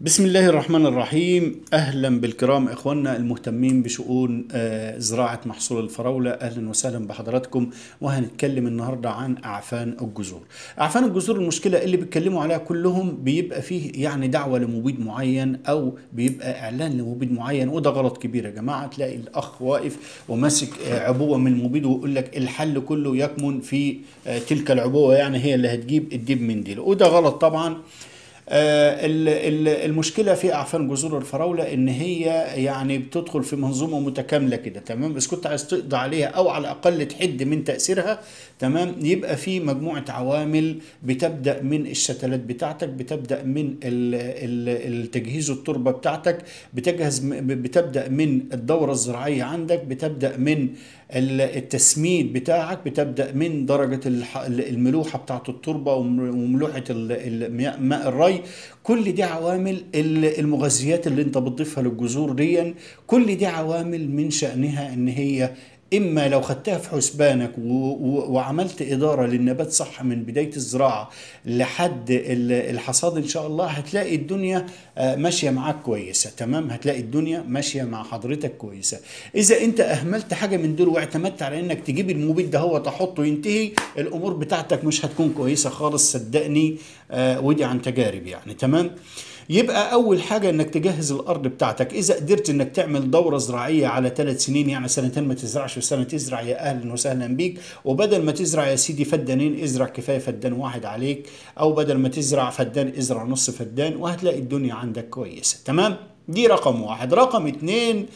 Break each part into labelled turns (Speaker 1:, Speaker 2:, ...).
Speaker 1: بسم الله الرحمن الرحيم اهلا بالكرام اخواننا المهتمين بشؤون آه، زراعه محصول الفراوله اهلا وسهلا بحضراتكم وهنتكلم النهارده عن اعفان الجذور اعفان الجذور المشكله اللي بيتكلموا عليها كلهم بيبقى فيه يعني دعوه لمبيد معين او بيبقى اعلان لمبيد معين وده غلط كبير يا جماعه تلاقي الاخ واقف وماسك آه، عبوه من المبيد ويقول لك الحل كله يكمن في آه، تلك العبوه يعني هي اللي هتجيب الديب من دي وده غلط طبعا آه، المشكله في اعفان جذور الفراوله ان هي يعني بتدخل في منظومه متكامله كده تمام بس كنت عايز تقضي عليها او على الاقل تحد من تاثيرها تمام يبقى في مجموعه عوامل بتبدا من الشتلات بتاعتك بتبدا من التجهيز التربه بتاعتك بتجهز بتبدا من الدوره الزراعيه عندك بتبدا من التسميد بتاعك بتبدا من درجه الملوحه بتاعه التربه وملوحه ماء الري واي كل دي عوامل المغذيات اللي انت بتضيفها للجذور دي كل دي عوامل من شأنها ان هي اما لو خدتها في حسبانك وعملت اداره للنبات صح من بدايه الزراعه لحد الحصاد ان شاء الله هتلاقي الدنيا آه، ماشيه معاك كويسه تمام هتلاقي الدنيا ماشيه مع حضرتك كويسه اذا انت اهملت حاجه من دول واعتمدت على انك تجيب المبيد ده هو تحطه ينتهي الامور بتاعتك مش هتكون كويسه خالص صدقني آه، ودي عن تجارب يعني تمام يبقى أول حاجة إنك تجهز الأرض بتاعتك إذا قدرت إنك تعمل دورة زراعية على ثلاث سنين يعني سنتين ما تزرعش وسنة تزرع يا أهلا وسهلا بيك وبدل ما تزرع يا سيدي فدانين ازرع كفاية فدان واحد عليك أو بدل ما تزرع فدان ازرع نص فدان وهتلاقي الدنيا عندك كويسة تمام؟ دي رقم واحد رقم اتنين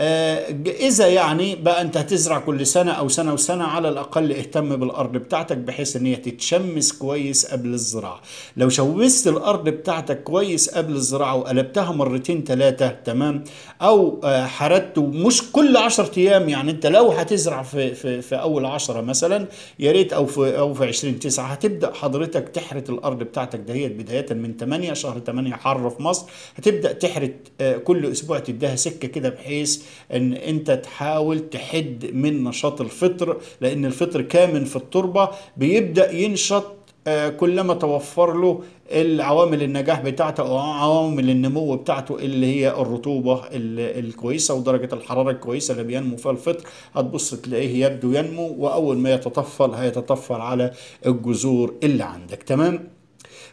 Speaker 1: آه، إذا يعني بقى أنت هتزرع كل سنة أو سنة وسنة على الأقل اهتم بالأرض بتاعتك بحيث أن هي تتشمس كويس قبل الزراعة لو شوست الأرض بتاعتك كويس قبل الزراعة وقلبتها مرتين ثلاثة تمام أو آه، حردت مش كل 10 أيام يعني أنت لو هتزرع في, في, في أول 10 مثلا يا ريت أو في أو في 20 9 هتبدأ حضرتك تحرت الأرض بتاعتك دهيت بداية من 8 شهر 8 حر في مصر هتبدأ تحرت آه، كل أسبوع تديها سكة كده بحيث ان انت تحاول تحد من نشاط الفطر لان الفطر كامن في التربه بيبدا ينشط آه، كلما توفر له العوامل النجاح بتاعته او عوامل النمو بتاعته اللي هي الرطوبه الكويسه ودرجه الحراره الكويسه اللي بينمو فيها الفطر هتبص تلاقيه يبدو ينمو واول ما يتطفل هيتطفل على الجذور اللي عندك تمام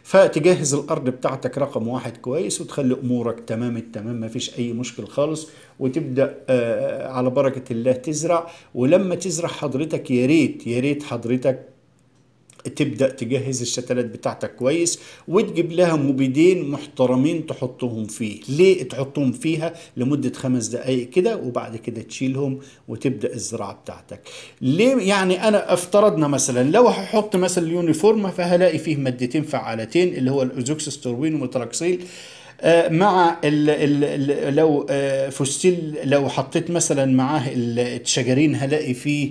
Speaker 1: فتجهز الارض بتاعتك رقم واحد كويس وتخلي امورك تمام التمام ما فيش اي مشكل خالص وتبدا آه، على بركه الله تزرع ولما تزرع حضرتك يا ريت يا ريت حضرتك تبدا تجهز الشتلات بتاعتك كويس وتجيب لها مبيدين محترمين تحطهم فيه ليه تحطهم فيها لمده خمس دقائق كده وبعد كده تشيلهم وتبدا الزراعه بتاعتك ليه يعني انا افترضنا مثلا لو هحط مثلا اليونيفورم فهلاقي فيه مادتين فعالتين اللي هو الاوزوكسستروين والتراكسيل آه، مع ال ال لو آه، فستيل لو حطيت مثلا معاه الشجرين هلاقي فيه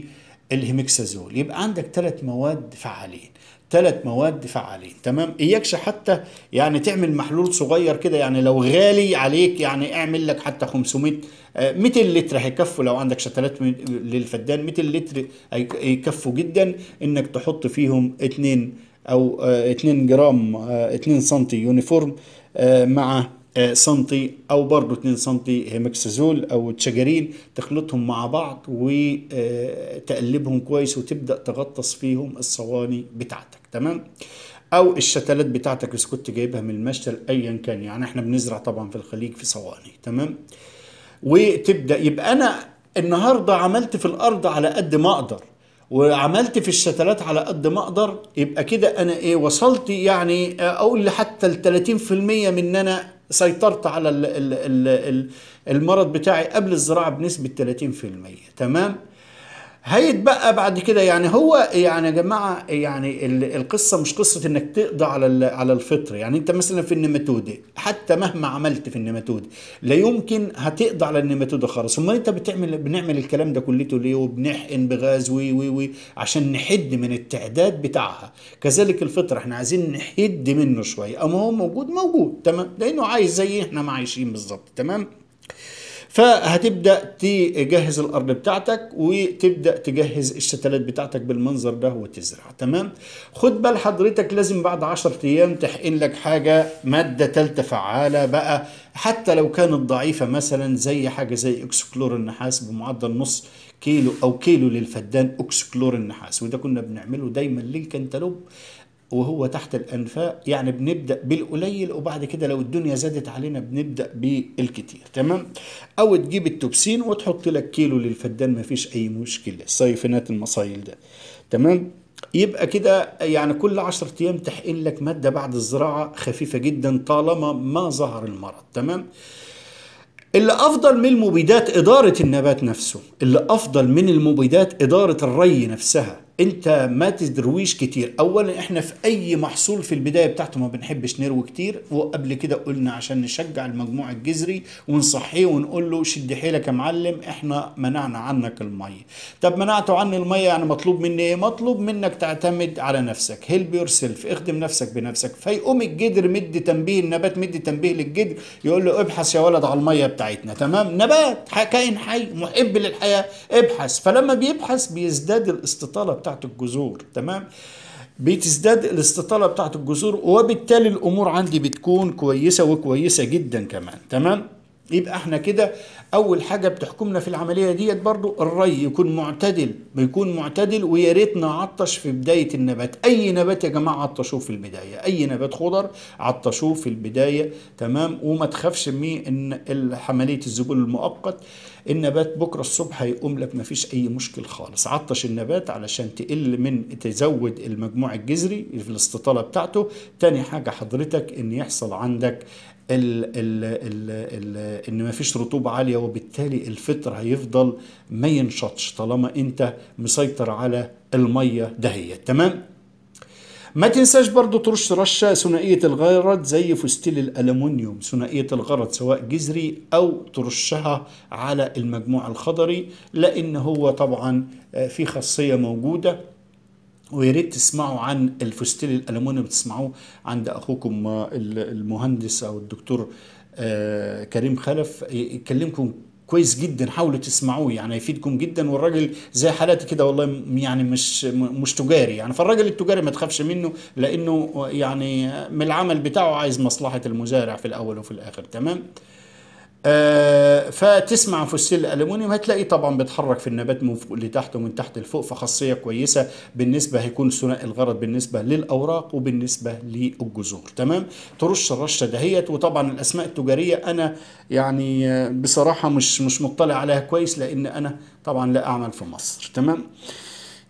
Speaker 1: الهيمكسازول يبقى عندك ثلاث مواد فعالين ثلاث مواد فعالين تمام اياكش حتى يعني تعمل محلول صغير كده يعني لو غالي عليك يعني اعمل لك حتى 500 200 آه، لتر هيكفوا لو عندك شتلات للفدان 200 لتر هيكفوا جدا انك تحط فيهم 2 او 2 آه، جرام 2 آه، سم يونيفورم مع آه، سنتي او برضو 2 سنتي مكسازول او تشاجرين تخلطهم مع بعض وتقلبهم آه، كويس وتبدا تغطس فيهم الصواني بتاعتك تمام او الشتلات بتاعتك اذا كنت جايبها من المشتل ايا كان يعني احنا بنزرع طبعا في الخليج في صواني تمام وتبدا يبقى انا النهارده عملت في الارض على قد ما اقدر وعملت في الشتلات على قد ما اقدر يبقى كده انا ايه وصلت يعني آه، اقول حتى ال 30% من ان انا سيطرت على المرض بتاعي قبل الزراعه بنسبه 30% تمام هيتبقى بعد كده يعني هو يعني يا جماعه يعني القصه مش قصه انك تقضي على على الفطر يعني انت مثلا في النماتوده حتى مهما عملت في النماتوده لا يمكن هتقضي على النماتوده خالص امال انت بتعمل بنعمل الكلام ده كلته ليه وبنحقن بغاز وي وي وي عشان نحد من التعداد بتاعها كذلك الفطر احنا عايزين نحد منه شويه اما هو موجود موجود تمام لانه عايز زي احنا ما عايشين بالظبط تمام فهتبدا تجهز الارض بتاعتك وتبدا تجهز الشتلات بتاعتك بالمنظر ده وتزرع تمام خد بال حضرتك لازم بعد 10 ايام تحقن لك حاجه ماده ثالثه فعاله بقى حتى لو كانت ضعيفه مثلا زي حاجه زي اكسكلور النحاس بمعدل نص كيلو او كيلو للفدان اكسكلور النحاس وده كنا بنعمله دايما للكنتالوب وهو تحت الانفاق يعني بنبدا بالقليل وبعد كده لو الدنيا زادت علينا بنبدا بالكتير تمام او تجيب التوبسين وتحط لك كيلو للفدان مفيش اي مشكله صيفنات المصايل ده تمام يبقى كده يعني كل 10 ايام تحقن لك ماده بعد الزراعه خفيفه جدا طالما ما ظهر المرض تمام اللي افضل من المبيدات اداره النبات نفسه اللي افضل من المبيدات اداره الري نفسها انت ما تدرويش كتير اولا احنا في اي محصول في البدايه بتاعته ما بنحبش نروي كتير وقبل كده قلنا عشان نشجع المجموع الجذري ونصحيه ونقول له شد حيلك يا معلم احنا منعنا عنك الميه طب منعته عني الميه يعني مطلوب مني ايه مطلوب منك تعتمد على نفسك هيلب يور سيلف اخدم نفسك بنفسك فيقوم الجدر مد تنبيه النبات مد تنبيه للجدر يقول له ابحث يا ولد على الميه بتاعتنا تمام نبات كائن حي محب للحياه ابحث فلما بيبحث بيزداد الاستطاله بتاع بتاعت الجذور تمام بتزداد الاستطالة بتاعت الجذور وبالتالي الأمور عندي بتكون كويسة وكويسة جدا كمان تمام يبقى احنا كده اول حاجه بتحكمنا في العمليه ديت برضو الري يكون معتدل بيكون معتدل ويا ريتنا عطش في بدايه النبات اي نبات يا جماعه عطشوه في البدايه اي نبات خضر عطشوه في البدايه تمام وما تخافش من ان عمليه الذبول المؤقت النبات بكره الصبح هيقوم لك ما فيش اي مشكل خالص عطش النبات علشان تقل من تزود المجموع الجذري في الاستطاله بتاعته تاني حاجه حضرتك ان يحصل عندك الـ الـ الـ الـ ان ما فيش رطوبه عاليه وبالتالي الفطر هيفضل ما ينشطش طالما انت مسيطر على الميه دهيت تمام ما تنساش برضو ترش رشة ثنائية الغرض زي فستيل الألمونيوم ثنائية الغرض سواء جذري أو ترشها على المجموع الخضري لأن هو طبعا آه، في خاصية موجودة ويا ريت تسمعوا عن الفستيل الالومنيوم بتسمعوه عند اخوكم آه، المهندس او الدكتور آه، كريم خلف يكلمكم كويس جدا حاولوا تسمعوه يعني هيفيدكم جدا والراجل زي حالاتي كده والله يعني مش مش تجاري يعني فالراجل التجاري ما تخافش منه لانه يعني من العمل بتاعه عايز مصلحه المزارع في الاول وفي الاخر تمام آه، فتسمع عن فوسيل الالومنيوم هتلاقيه طبعا بيتحرك في النبات من فوق لتحت ومن تحت لفوق فخاصيه كويسه بالنسبه هيكون ثنائي الغرض بالنسبه للاوراق وبالنسبه للجذور تمام ترش الرشه دهيت وطبعا الاسماء التجاريه انا يعني آه، بصراحه مش مش مطلع عليها كويس لان انا طبعا لا اعمل في مصر تمام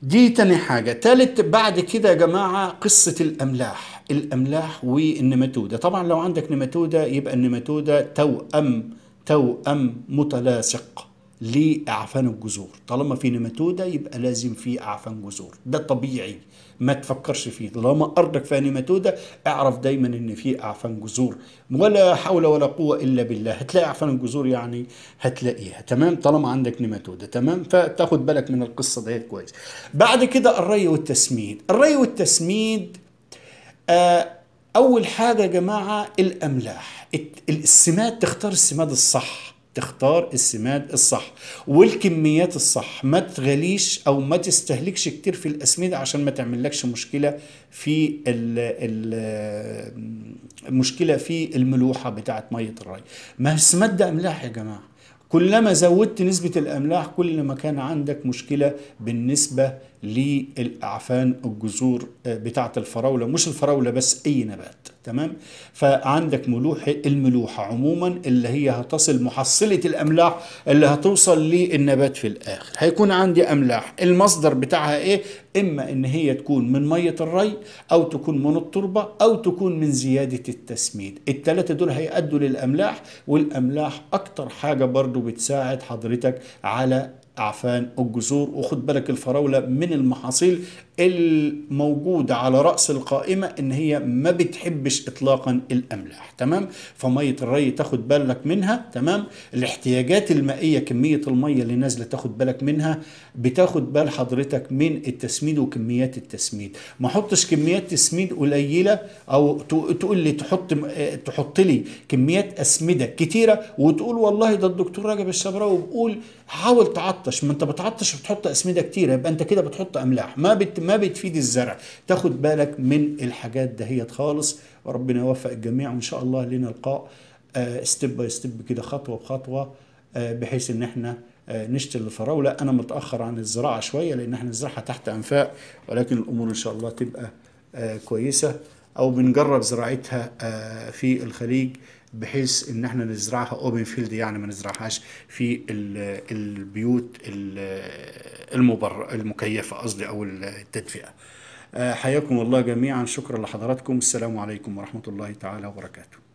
Speaker 1: دي تاني حاجة تالت بعد كده يا جماعة قصة الأملاح الأملاح والنماتودة طبعا لو عندك نماتودة يبقى النماتودة توأم توأم متلاصق لأعفان الجذور طالما في نيماتودا يبقى لازم في أعفان جذور ده طبيعي ما تفكرش فيه طالما أرضك فيها نيماتودا اعرف دايما إن في أعفان جذور ولا حول ولا قوة إلا بالله هتلاقي أعفان الجذور يعني هتلاقيها تمام طالما عندك نيماتودا تمام فتاخد بالك من القصة ده كويس بعد كده الري والتسميد الري والتسميد آه اول حاجه يا جماعه الاملاح السماد تختار السماد الصح تختار السماد الصح والكميات الصح ما تغليش او ما تستهلكش كتير في الاسمده عشان ما تعملكش مشكله في المشكله في الملوحه بتاعه ميه الري ما السماد ده املاح يا جماعه كلما زودت نسبه الاملاح كل ما كان عندك مشكله بالنسبه للاعفان الجذور آه، بتاعت الفراوله مش الفراوله بس اي نبات تمام فعندك ملوحه الملوحه عموما اللي هي هتصل محصله الاملاح اللي هتوصل للنبات في الاخر هيكون عندي املاح المصدر بتاعها ايه اما ان هي تكون من ميه الري او تكون من التربه او تكون من زياده التسميد الثلاثه دول هيأدوا للاملاح والاملاح اكتر حاجه برضو بتساعد حضرتك على أعفان الجذور وخد بالك الفراولة من المحاصيل الموجودة على رأس القائمة إن هي ما بتحبش إطلاقا الأملاح تمام فمية الري تاخد بالك منها تمام الاحتياجات المائية كمية المية اللي نازلة تاخد بالك منها بتاخد بال حضرتك من التسميد وكميات التسميد ما حطش كميات تسميد قليلة أو تقول لي تحط آه، تحط لي كميات أسمدة كتيرة وتقول والله ده الدكتور رجب الشبراوي بيقول حاول تعطش ما انت بتعطش بتحط اسمده كتير يبقى انت كده بتحط املاح ما بت ما بتفيد الزرع تاخد بالك من الحاجات دهيت خالص وربنا يوفق الجميع وان شاء الله لنا لقاء ستيب باي ستيب كده خطوه بخطوه آه، بحيث ان احنا آه، نشتري الفراوله انا متاخر عن الزراعه شويه لان احنا نزرعها تحت انفاق ولكن الامور ان شاء الله تبقى آه، كويسه او بنجرب زراعتها في الخليج بحيث ان احنا نزرعها اوبن فيلد يعني ما نزرعهاش في البيوت المبر المكيفه قصدي او التدفئه آه، حياكم الله جميعا شكرا لحضراتكم السلام عليكم ورحمه الله تعالى وبركاته